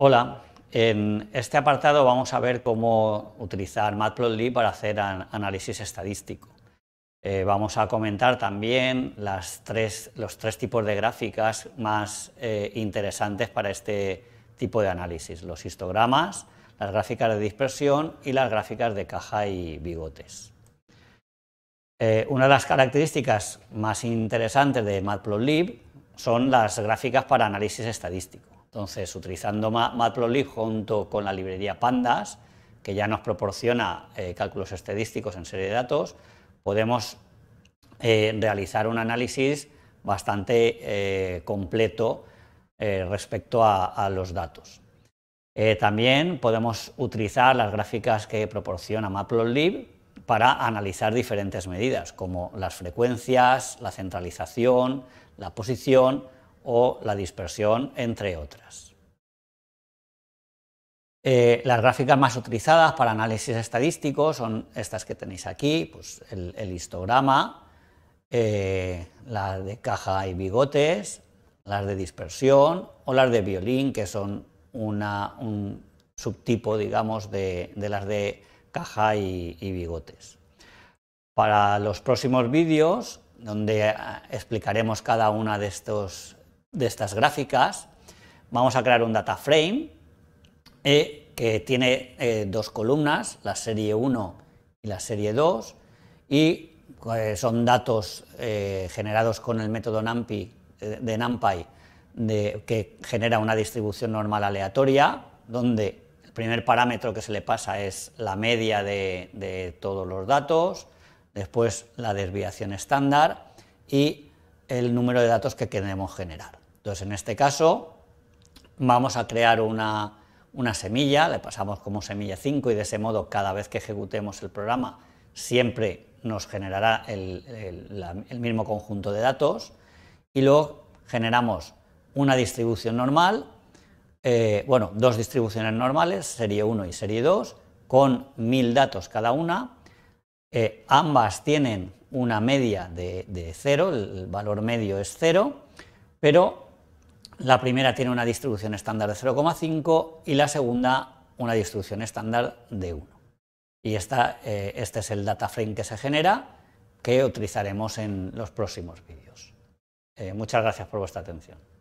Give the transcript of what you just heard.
Hola, en este apartado vamos a ver cómo utilizar Matplotlib para hacer análisis estadístico. Eh, vamos a comentar también los tres tipos de gráficas más eh, interesantes para este tipo de análisis, los histogramas, las gráficas de dispersión y las gráficas de caja y bigotes. Eh, una de las características más interesantes de Matplotlib son las gráficas para análisis estadístico. Entonces, utilizando Matplotlib junto con la librería Pandas, que ya nos proporciona eh, cálculos estadísticos en serie de datos, podemos eh, realizar un análisis bastante eh, completo respecto a, a, los datos. también podemos utilizar las gráficas que proporciona Matplotlib para analizar diferentes medidas, como las frecuencias, la centralización, la posición, o la dispersión, entre otras. Eh, las gráficas más utilizadas para análisis estadístico son estas que tenéis aquí, pues el, histograma, eh, las de caja y bigotes, las de dispersión o las de violín, que son un subtipo, digamos, de, las de caja y, y bigotes. Para los próximos vídeos, donde explicaremos cada una de estos de estas gráficas, vamos a crear un data frame eh, que tiene eh, dos columnas, la serie 1 y la serie 2, y eh, son datos generados con el método de NumPy de, que genera una distribución normal aleatoria, donde el primer parámetro que se le pasa es la media de todos los datos, después la desviación estándar y el número de datos que queremos generar. Entonces, en este caso, vamos a crear una, semilla, le pasamos como semilla 5 y de ese modo cada vez que ejecutemos el programa siempre nos generará el, mismo conjunto de datos y luego generamos una distribución normal, eh, bueno, dos distribuciones normales, serie 1 y serie 2, con 1000 datos cada una, eh, ambas tienen una media de, de, cero, el valor medio es 0, pero la primera tiene una distribución estándar de 0,5 y la segunda una distribución estándar de 1. Y eh, este es el data frame que se genera que utilizaremos en los próximos vídeos. Eh, muchas gracias por vuestra atención.